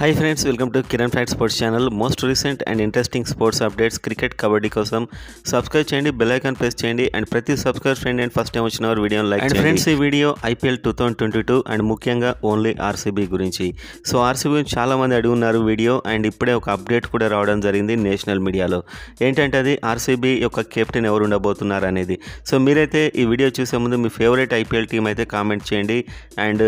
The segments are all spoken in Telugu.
hi friends welcome to Kiran fact sports channel most recent and interesting sports updates cricket kabaddi కోసం సబ్స్క్రైబ్ చేయండి బెల్ ఐకాన్ ప్రెస్ చేయండి అండ్ ప్రతి subscribe friend and first time వచ్చిన వారు వీడియో లైక్ అండ్ ఫ్రెండ్స్ ఈ video IPL two thousand twenty two and ముఖ్యంగా ఓన్లీ ఆర్సీబీ గురించి సో ఆర్సీబీ గురించి చాలామంది అడుగున్నారు వీడియో అండ్ ఇప్పుడే ఒక అప్డేట్ కూడా రావడం జరిగింది నేషనల్ మీడియాలో ఏంటంటే అది ఆర్సీబీ యొక్క కెప్టెన్ ఎవరు ఉండబోతున్నారు అనేది సో మీరైతే ఈ వీడియో చూసే ముందు మీ ఫేవరెట్ ఐపీఎల్ టీం అయితే కామెంట్ చేయండి అండ్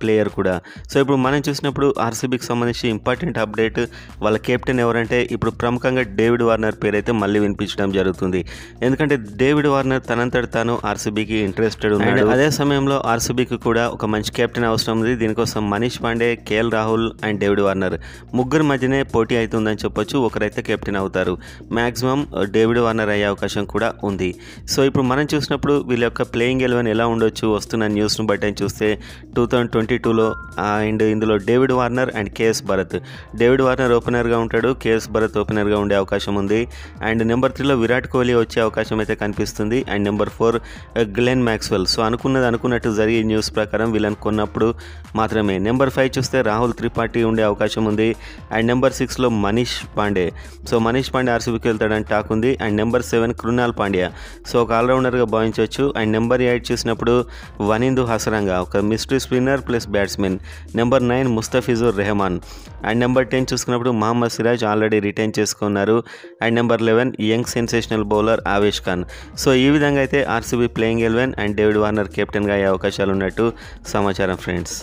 ప్లేయర్ uh, కూడా సో ఇప్పుడు మనం చూసినప్పుడు ఆర్సీబీకి సంబంధించి సంబంధించి ఇంపార్టెంట్ అప్డేట్ వాళ్ళ కెప్టెన్ ఎవరంటే ఇప్పుడు ప్రముఖంగా డేవిడ్ వార్నర్ పేరైతే మళ్ళీ వినిపించడం జరుగుతుంది ఎందుకంటే డేవిడ్ వార్నర్ తనంతట తాను ఆర్సీబీకి ఇంట్రెస్టెడ్ ఉన్నాడు అదే సమయంలో ఆర్సీబీకి కూడా ఒక మంచి కెప్టెన్ అవసరం ఉంది దీనికోసం Manish Pandey KL Rahul and David Warner ముగ్గురు మధ్యనే పోటీ అవుతుందని చెప్పొచ్చు ఒకరైతే కెప్టెన్ అవుతారు మ్యాక్సిమం డేవిడ్ వార్నర్ అయ్యే అవకాశం కూడా ఉంది సో ఇప్పుడు మనం చూసినప్పుడు వీళ్ళ యొక్క ప్లేయింగ్ ఎలవెన్ ఎలా ఉండొచ్చు వస్తున్న న్యూస్ను బట్టి చూస్తే టూ థౌజండ్ ట్వంటీ టూలో అండ్ ఇందులో David Warner and KS KS Bharat David Warner ఓపెనర్గా ఉంటాడు కేఎస్ భరత్ ఓపెనర్గా ఉండే అవకాశం ఉంది అండ్ నెంబర్ త్రీలో విరాట్ కోహ్లీ వచ్చే అవకాశం అయితే కనిపిస్తుంది and number four uh, Glenn Maxwell so అనుకున్నది అనుకున్నట్టు జరిగే న్యూస్ ప్రకారం వీళ్ళని కొన్నప్పుడు మాత్రమే నెంబర్ ఫైవ్ చూస్తే రాహుల్ త్రిపాఠి ఉండే అవకాశం ఉంది అండ్ నెంబర్ సిక్స్లో మనీష్ పాండే సో మనీష్ పాండే ఆర్సీబీకి వెళ్తాడని టాక్ ఉంది and number seven Krunal Pandya so ఒక ఆల్రౌండర్గా భావించవచ్చు అండ్ నెంబర్ ఎయిట్ చూసినప్పుడు వనిందు హసరంగా ఒక mystery spinner plus batsmen number nine Mustafizur Rahman and number ten చూసుకున్నప్పుడు మహమ్మద్ సిరాజ్ ఆల్రెడీ రిటైన్ చేసుకున్నారు and number eleven young sensational bowler Avesh Khan so ఈ విధంగా అయితే RCB playing eleven and David Warner కెప్టెన్గా అయ్యే అవకాశాలు ఉన్నట్టు సమాచారం ఫ్రెండ్స్